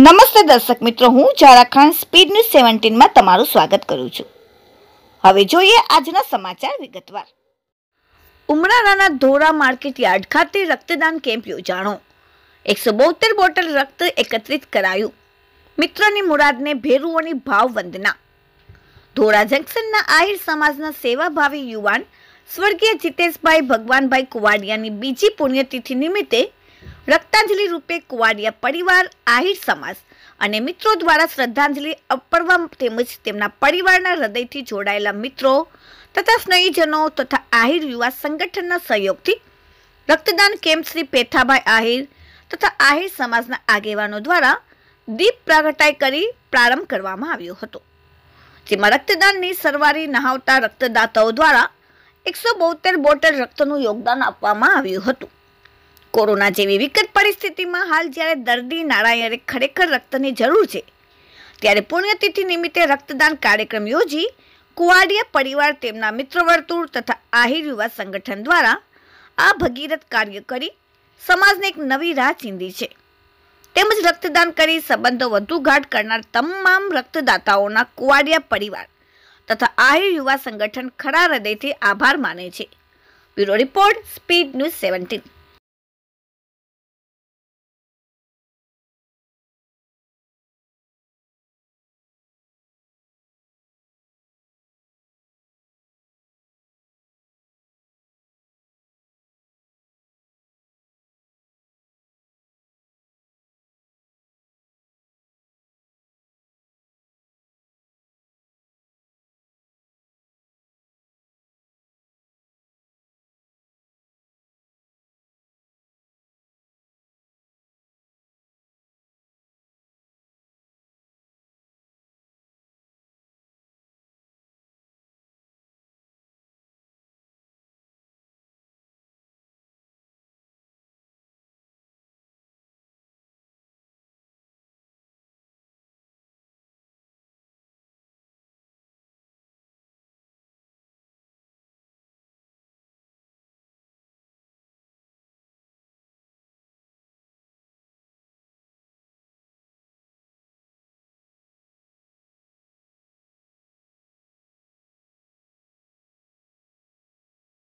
નમસ્તે દર્શક મિત્રો હું ઝારાખંડ ખાન સ્પીડ ન્યૂઝ સેવન્ટીનમાં તમારું સ્વાગત કરું છું હવે જોઈએ આજના સમાચાર વિગતવાર ઉમરાળાના ધોરા માર્કેટ યાર્ડ ખાતે રક્તદાન કેમ્પ યોજાણો એકસો બોતેર બોટલ રક્ત એકત્રિત કરાયું મિત્રની મુરાદને ભેરુઓની ભાવ વંદના ધોરા જંકશનના આહિર સમાજના સેવાભાવી યુવાન સ્વર્ગીય જીતેશભાઈ ભગવાનભાઈ કુવાડિયાની બીજી પુણ્યતિથિ નિમિત્તે રક્તાંજલિ રૂપે કુવાડિયા પરિવાર આહિર સમાજ અને મિત્રો દ્વારા શ્રદ્ધાંજલિ અર્પણવા તેમજ તેમના પરિવારના હૃદયથી જોડાયેલા મિત્રો તથા સ્નેહીજનો તથા આહિર યુવા સંગઠનના સહયોગથી રક્તદાન કેમ્પ શ્રી પેથાભાઈ આહિર તથા આહિર સમાજના આગેવાનો દ્વારા દીપ પ્રાગટાઈ કરી પ્રારંભ કરવામાં આવ્યો હતો જેમાં રક્તદાનની સરવારી નહાવતા રક્તદાતાઓ દ્વારા એકસો બોતેર બોટલ રક્તનું યોગદાન આપવામાં આવ્યું હતું કોરોના જેવી વિકટ પરિસ્થિતિમાં હાલ જ્યારે દર્દી નારાયણે ખરેખર રક્તની જરૂર છે ત્યારે પુણ્યતિથિ નિમિત્તે રક્તદાન કાર્યક્રમ યોજી કુવાડિયા પરિવાર તેમના મિત્ર વર્તુળ તથા આહિર યુવા સંગઠન દ્વારા આ ભગીરથ કાર્ય કરી સમાજને એક નવી રાહ ચીંધી છે તેમજ રક્તદાન કરી સંબંધો વધુ ગાઢ કરનાર તમામ રક્તદાતાઓના કુવાડિયા પરિવાર તથા આહિર યુવા સંગઠન ખરા હૃદયથી આભાર માને છે bureau report speed news seventeen